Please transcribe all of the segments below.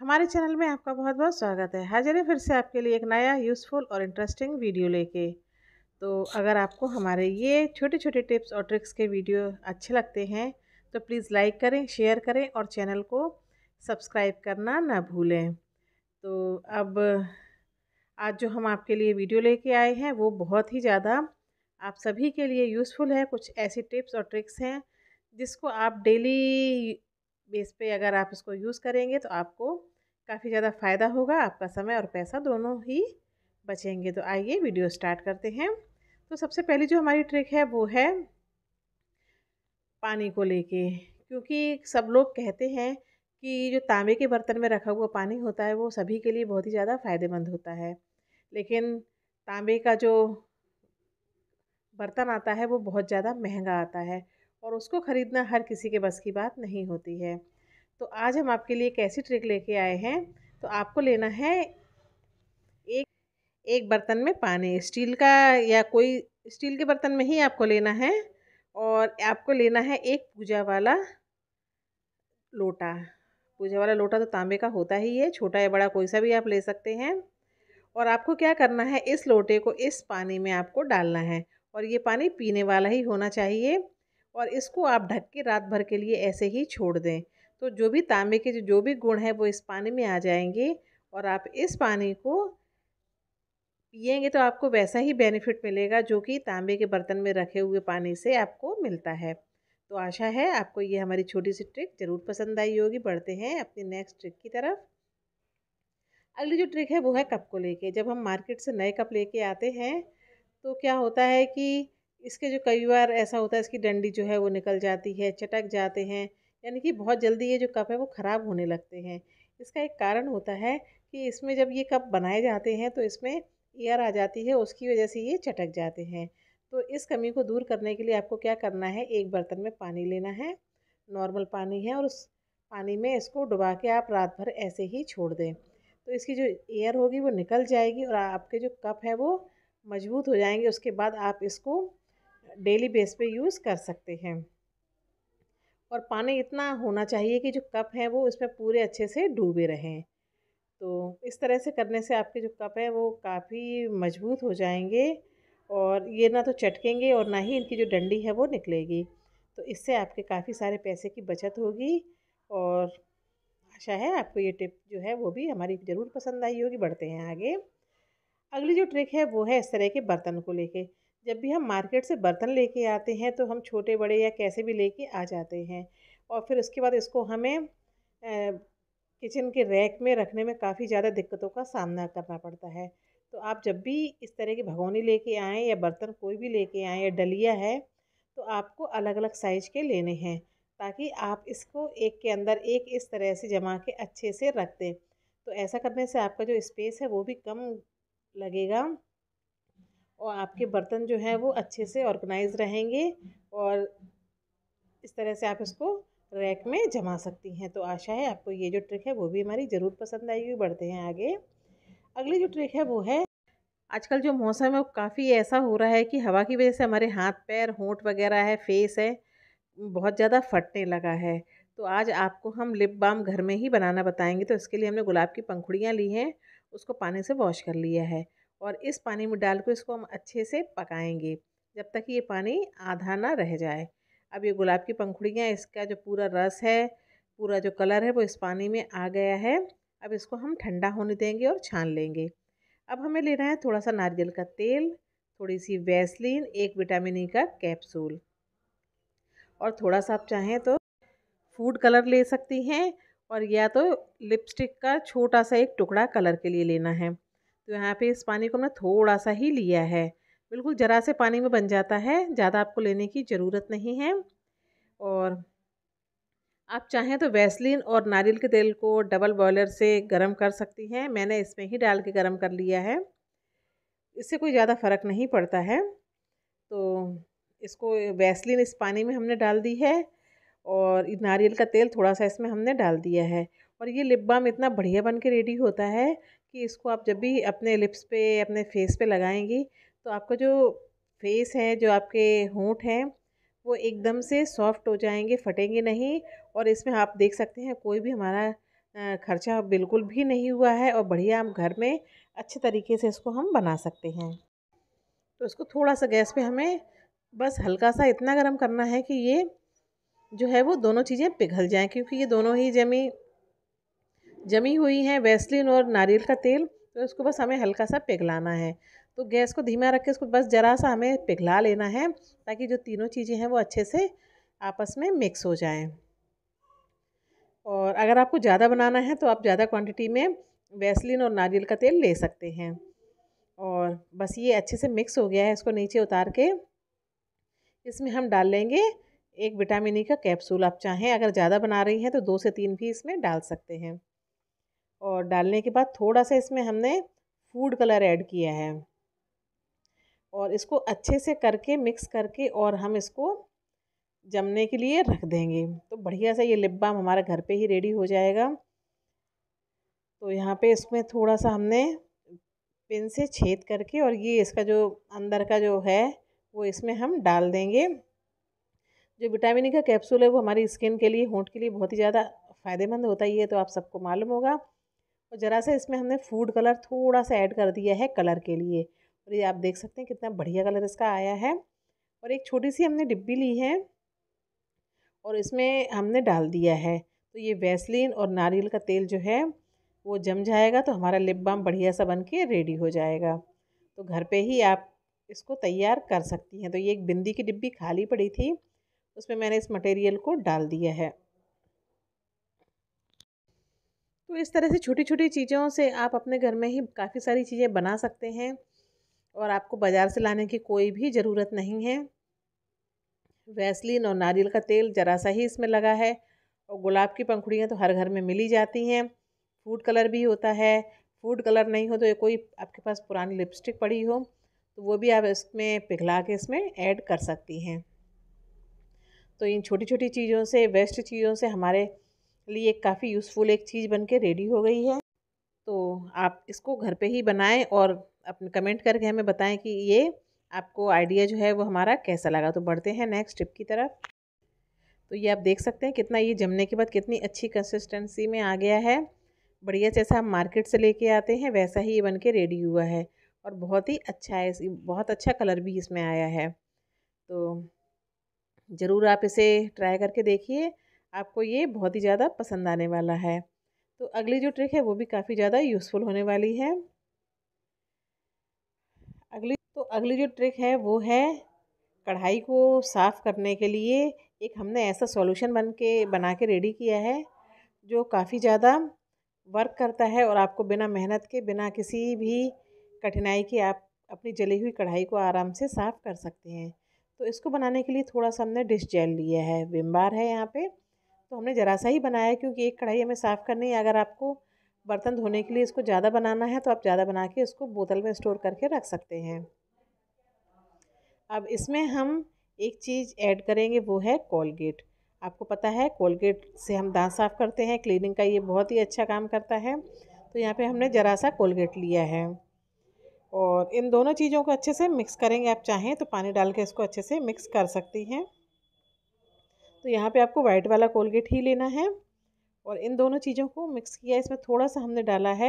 हमारे चैनल में आपका बहुत बहुत स्वागत है हाजिर है फिर से आपके लिए एक नया यूज़फुल और इंटरेस्टिंग वीडियो लेके तो अगर आपको हमारे ये छोटे छोटे टिप्स और ट्रिक्स के वीडियो अच्छे लगते हैं तो प्लीज़ लाइक करें शेयर करें और चैनल को सब्सक्राइब करना ना भूलें तो अब आज जो हम आपके लिए वीडियो लेके आए हैं वो बहुत ही ज़्यादा आप सभी के लिए यूज़फुल है कुछ ऐसी टिप्स और ट्रिक्स हैं जिसको आप डेली बेस पे अगर आप इसको यूज़ करेंगे तो आपको काफ़ी ज़्यादा फ़ायदा होगा आपका समय और पैसा दोनों ही बचेंगे तो आइए वीडियो स्टार्ट करते हैं तो सबसे पहली जो हमारी ट्रिक है वो है पानी को लेके क्योंकि सब लोग कहते हैं कि जो तांबे के बर्तन में रखा हुआ पानी होता है वो सभी के लिए बहुत ही ज़्यादा फ़ायदेमंद होता है लेकिन तांबे का जो बर्तन आता है वो बहुत ज़्यादा महंगा आता है और उसको ख़रीदना हर किसी के बस की बात नहीं होती है तो आज हम आपके लिए एक ऐसी ट्रिक लेके आए हैं तो आपको लेना है एक एक बर्तन में पानी स्टील का या कोई स्टील के बर्तन में ही आपको लेना है और आपको लेना है एक पूजा वाला लोटा पूजा वाला लोटा तो तांबे का होता ही है छोटा या बड़ा कोई सा भी आप ले सकते हैं और आपको क्या करना है इस लोटे को इस पानी में आपको डालना है और ये पानी पीने वाला ही होना चाहिए और इसको आप ढक के रात भर के लिए ऐसे ही छोड़ दें तो जो भी तांबे के जो भी गुण है वो इस पानी में आ जाएंगे और आप इस पानी को पिएंगे तो आपको वैसा ही बेनिफिट मिलेगा जो कि तांबे के बर्तन में रखे हुए पानी से आपको मिलता है तो आशा है आपको ये हमारी छोटी सी ट्रिक ज़रूर पसंद आई होगी बढ़ते हैं अपनी नेक्स्ट ट्रिक की तरफ अगली जो ट्रिक है वो है कप को लेके जब हम मार्केट से नए कप लेके आते हैं तो क्या होता है कि इसके जो कई बार ऐसा होता है इसकी डंडी जो है वो निकल जाती है चटक जाते हैं यानी कि बहुत जल्दी ये जो कप है वो ख़राब होने लगते हैं इसका एक कारण होता है कि इसमें जब ये कप बनाए जाते हैं तो इसमें एयर आ जाती है उसकी वजह से ये चटक जाते हैं तो इस कमी को दूर करने के लिए आपको क्या करना है एक बर्तन में पानी लेना है नॉर्मल पानी है और उस पानी में इसको डुबा के आप रात भर ऐसे ही छोड़ दें तो इसकी जो एयर होगी वो निकल जाएगी और आपके जो कप है वो मजबूत हो जाएंगे उसके बाद आप इसको डेली बेस पे यूज़ कर सकते हैं और पानी इतना होना चाहिए कि जो कप है वो उसमें पूरे अच्छे से डूबे रहें तो इस तरह से करने से आपके जो कप है वो काफ़ी मजबूत हो जाएंगे और ये ना तो चटकेंगे और ना ही इनकी जो डंडी है वो निकलेगी तो इससे आपके काफ़ी सारे पैसे की बचत होगी और आशा है आपको ये टिप जो है वो भी हमारी ज़रूर पसंद आई होगी बढ़ते हैं आगे अगली जो ट्रिक है वो है इस तरह के बर्तन को लेके जब भी हम मार्केट से बर्तन लेके आते हैं तो हम छोटे बड़े या कैसे भी लेके आ जाते हैं और फिर उसके बाद इसको हमें किचन के रैक में रखने में काफ़ी ज़्यादा दिक्कतों का सामना करना पड़ता है तो आप जब भी इस तरह के भगोने लेके आएँ या बर्तन कोई भी लेके आएँ या डलिया है तो आपको अलग अलग साइज के लेने हैं ताकि आप इसको एक के अंदर एक इस तरह से जमा के अच्छे से रख दें तो ऐसा करने से आपका जो स्पेस है वो भी कम लगेगा और आपके बर्तन जो है वो अच्छे से ऑर्गेनाइज रहेंगे और इस तरह से आप इसको रैक में जमा सकती हैं तो आशा है आपको ये जो ट्रिक है वो भी हमारी ज़रूर पसंद आएगी बढ़ते हैं आगे अगली जो ट्रिक है वो है आजकल जो मौसम है वो काफ़ी ऐसा हो रहा है कि हवा की वजह से हमारे हाथ पैर होंठ वगैरह है फेस है बहुत ज़्यादा फटने लगा है तो आज आपको हम लिप बाम घर में ही बनाना बताएंगे तो इसके लिए हमने गुलाब की पंखुड़ियाँ ली हैं उसको पानी से वॉश कर लिया है और इस पानी में डाल कर इसको हम अच्छे से पकाएंगे जब तक ये पानी आधा ना रह जाए अब ये गुलाब की पंखुड़ियाँ इसका जो पूरा रस है पूरा जो कलर है वो इस पानी में आ गया है अब इसको हम ठंडा होने देंगे और छान लेंगे अब हमें लेना है थोड़ा सा नारियल का तेल थोड़ी सी वैसलीन एक विटामिन ई का कैप्सूल और थोड़ा सा आप चाहें तो फूड कलर ले सकती हैं और या तो लिपस्टिक का छोटा सा एक टुकड़ा कलर के लिए लेना है तो यहाँ पे इस पानी को हमने थोड़ा सा ही लिया है बिल्कुल ज़रा से पानी में बन जाता है ज़्यादा आपको लेने की ज़रूरत नहीं है और आप चाहें तो वैसलिन और नारियल के तेल को डबल बॉयलर से गर्म कर सकती हैं मैंने इसमें ही डाल के गर्म कर लिया है इससे कोई ज़्यादा फ़र्क नहीं पड़ता है तो इसको वैसलिन इस पानी में हमने डाल दी है और नारियल का तेल थोड़ा सा इसमें हमने डाल दिया है और ये लिप बाम इतना बढ़िया बन के रेडी होता है कि इसको आप जब भी अपने लिप्स पे अपने फेस पे लगाएंगी तो आपका जो फेस है जो आपके होंठ हैं वो एकदम से सॉफ्ट हो जाएंगे फटेंगे नहीं और इसमें आप देख सकते हैं कोई भी हमारा खर्चा बिल्कुल भी नहीं हुआ है और बढ़िया हम घर में अच्छे तरीके से इसको हम बना सकते हैं तो इसको थोड़ा सा गैस पे हमें बस हल्का सा इतना गर्म करना है कि ये जो है वो दोनों चीज़ें पिघल जाएँ क्योंकि ये दोनों ही जमी जमी हुई हैं वैसलिन और नारियल का तेल तो इसको बस हमें हल्का सा पिघलाना है तो गैस को धीमा रख के इसको बस ज़रा सा हमें पिघला लेना है ताकि जो तीनों चीज़ें हैं वो अच्छे से आपस में मिक्स हो जाएं और अगर आपको ज़्यादा बनाना है तो आप ज़्यादा क्वांटिटी में वैसलिन और नारियल का तेल ले सकते हैं और बस ये अच्छे से मिक्स हो गया है इसको नीचे उतार के इसमें हम डाल लेंगे एक विटामिन ई का कैप्सूल आप चाहें अगर ज़्यादा बना रही हैं तो दो से तीन भी इसमें डाल सकते हैं और डालने के बाद थोड़ा सा इसमें हमने फूड कलर ऐड किया है और इसको अच्छे से करके मिक्स करके और हम इसको जमने के लिए रख देंगे तो बढ़िया सा ये लिप बाम हमारे घर पे ही रेडी हो जाएगा तो यहाँ पे इसमें थोड़ा सा हमने पिन से छेद करके और ये इसका जो अंदर का जो है वो इसमें हम डाल देंगे जो विटामिन e का कैप्सूल है वो हमारी स्किन के लिए होंठ के लिए बहुत ही ज़्यादा फ़ायदेमंद होता ही है तो आप सबको मालूम होगा और ज़रा सा इसमें हमने फूड कलर थोड़ा सा ऐड कर दिया है कलर के लिए और ये आप देख सकते हैं कितना बढ़िया कलर इसका आया है और एक छोटी सी हमने डिब्बी ली है और इसमें हमने डाल दिया है तो ये वैसलिन और नारियल का तेल जो है वो जम जाएगा तो हमारा लिप बाम बढ़िया सा बन के रेडी हो जाएगा तो घर पे ही आप इसको तैयार कर सकती हैं तो ये एक बिंदी की डिब्बी खाली पड़ी थी उसमें मैंने इस मटेरियल को डाल दिया है तो इस तरह से छोटी छोटी चीज़ों से आप अपने घर में ही काफ़ी सारी चीज़ें बना सकते हैं और आपको बाज़ार से लाने की कोई भी ज़रूरत नहीं है वैसलिन और नारियल का तेल ज़रा सा ही इसमें लगा है और गुलाब की पंखुड़ियाँ तो हर घर में मिली जाती हैं फूड कलर भी होता है फूड कलर नहीं हो तो ये कोई आपके पास पुरानी लिपस्टिक पड़ी हो तो वो भी आप इसमें पिघला के इसमें ऐड कर सकती हैं तो इन छोटी छोटी चीज़ों से वेस्ट चीज़ों से हमारे लिए काफ़ी यूज़फुल एक चीज़ बन के रेडी हो गई है तो आप इसको घर पे ही बनाएं और अपने कमेंट करके हमें बताएं कि ये आपको आइडिया जो है वो हमारा कैसा लगा तो बढ़ते हैं नेक्स्ट टिप की तरफ तो ये आप देख सकते हैं कितना ये जमने के बाद कितनी अच्छी कंसिस्टेंसी में आ गया है बढ़िया जैसा हम मार्केट से लेके आते हैं वैसा ही ये बन के रेडी हुआ है और बहुत ही अच्छा है बहुत अच्छा कलर भी इसमें आया है तो ज़रूर आप इसे ट्राई करके देखिए आपको ये बहुत ही ज़्यादा पसंद आने वाला है तो अगली जो ट्रिक है वो भी काफ़ी ज़्यादा यूज़फुल होने वाली है अगली तो अगली जो ट्रिक है वो है कढ़ाई को साफ़ करने के लिए एक हमने ऐसा सॉल्यूशन बन के बना के रेडी किया है जो काफ़ी ज़्यादा वर्क करता है और आपको बिना मेहनत के बिना किसी भी कठिनाई के आप अपनी जली हुई कढ़ाई को आराम से साफ़ कर सकते हैं तो इसको बनाने के लिए थोड़ा सा हमने डिश जेल लिया है विम बार है यहाँ पर तो हमने ज़रा सा ही बनाया क्योंकि एक कढ़ाई हमें साफ़ करनी है अगर आपको बर्तन धोने के लिए इसको ज़्यादा बनाना है तो आप ज़्यादा बना के इसको बोतल में स्टोर करके रख सकते हैं अब इसमें हम एक चीज़ ऐड करेंगे वो है कोलगेट आपको पता है कोलगेट से हम दांत साफ़ करते हैं क्लीनिंग का ये बहुत ही अच्छा काम करता है तो यहाँ पे हमने ज़रा सा कोलगेट लिया है और इन दोनों चीज़ों को अच्छे से मिक्स करेंगे आप चाहें तो पानी डाल के इसको अच्छे से मिक्स कर सकती हैं तो यहाँ पे आपको वाइट वाला कोलगेट ही लेना है और इन दोनों चीज़ों को मिक्स किया इसमें थोड़ा सा हमने डाला है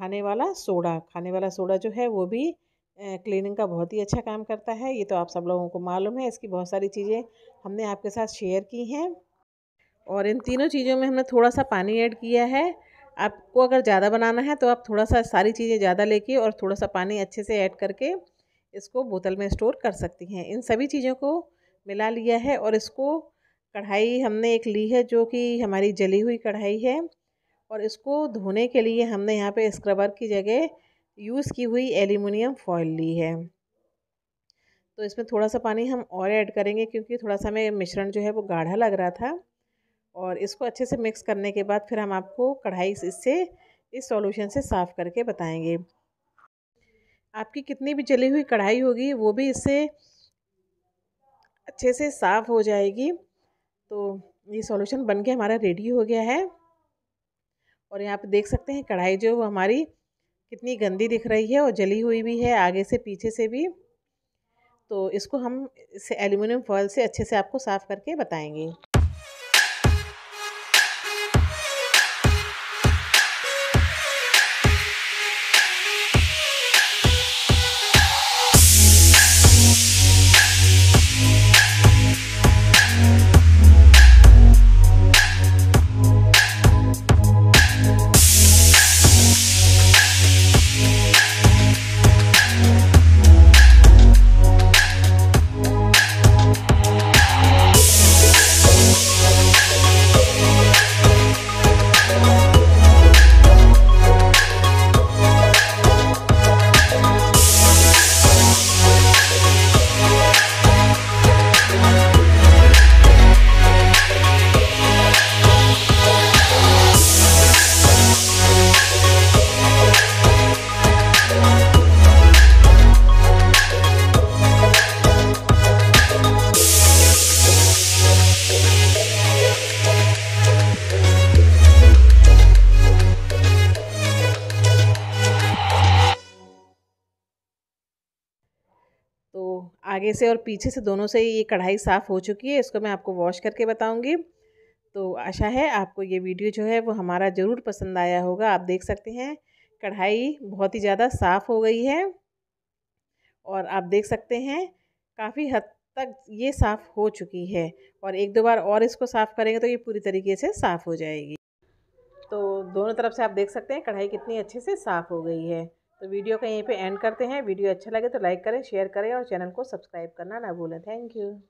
खाने वाला सोडा खाने वाला सोडा जो है वो भी क्लीनिंग का बहुत ही अच्छा काम करता है ये तो आप सब लोगों को मालूम है इसकी बहुत सारी चीज़ें हमने आपके साथ शेयर की हैं और इन तीनों चीज़ों में हमने थोड़ा सा पानी ऐड किया है आपको अगर ज़्यादा बनाना है तो आप थोड़ा सा सारी चीज़ें ज़्यादा लेके और थोड़ा सा पानी अच्छे से ऐड करके इसको बोतल में स्टोर कर सकती हैं इन सभी चीज़ों को मिला लिया है और इसको कढ़ाई हमने एक ली है जो कि हमारी जली हुई कढ़ाई है और इसको धोने के लिए हमने यहाँ पे स्क्रबर की जगह यूज़ की हुई एल्यूमिनियम फॉयल ली है तो इसमें थोड़ा सा पानी हम और ऐड करेंगे क्योंकि थोड़ा सा हमें मिश्रण जो है वो गाढ़ा लग रहा था और इसको अच्छे से मिक्स करने के बाद फिर हम आपको कढ़ाई इससे इस सॉल्यूशन से साफ़ करके बताएंगे आपकी कितनी भी जली हुई कढ़ाई होगी वो भी इससे अच्छे से साफ़ हो जाएगी तो ये सॉल्यूशन बन के हमारा रेडी हो गया है और यहाँ पे देख सकते हैं कढ़ाई जो वो हमारी कितनी गंदी दिख रही है और जली हुई भी है आगे से पीछे से भी तो इसको हम इसे एल्यूमिनियम फॉयल से अच्छे से आपको साफ़ करके बताएंगे आगे से और पीछे से दोनों से ये कढ़ाई साफ़ हो चुकी है इसको मैं आपको वॉश करके बताऊँगी तो आशा है आपको ये वीडियो जो है वो हमारा ज़रूर पसंद आया होगा आप देख सकते हैं कढ़ाई बहुत ही ज़्यादा साफ़ हो गई है और आप देख सकते हैं काफ़ी हद तक ये साफ़ हो चुकी है और एक दो बार और इसको साफ़ करेंगे तो ये पूरी तरीके से साफ़ हो जाएगी तो दोनों तरफ से आप देख सकते हैं कढ़ाई कितनी अच्छे से साफ़ हो गई है तो वीडियो को यहीं पे एंड करते हैं वीडियो अच्छा लगे तो लाइक करें शेयर करें और चैनल को सब्सक्राइब करना ना भूलें थैंक यू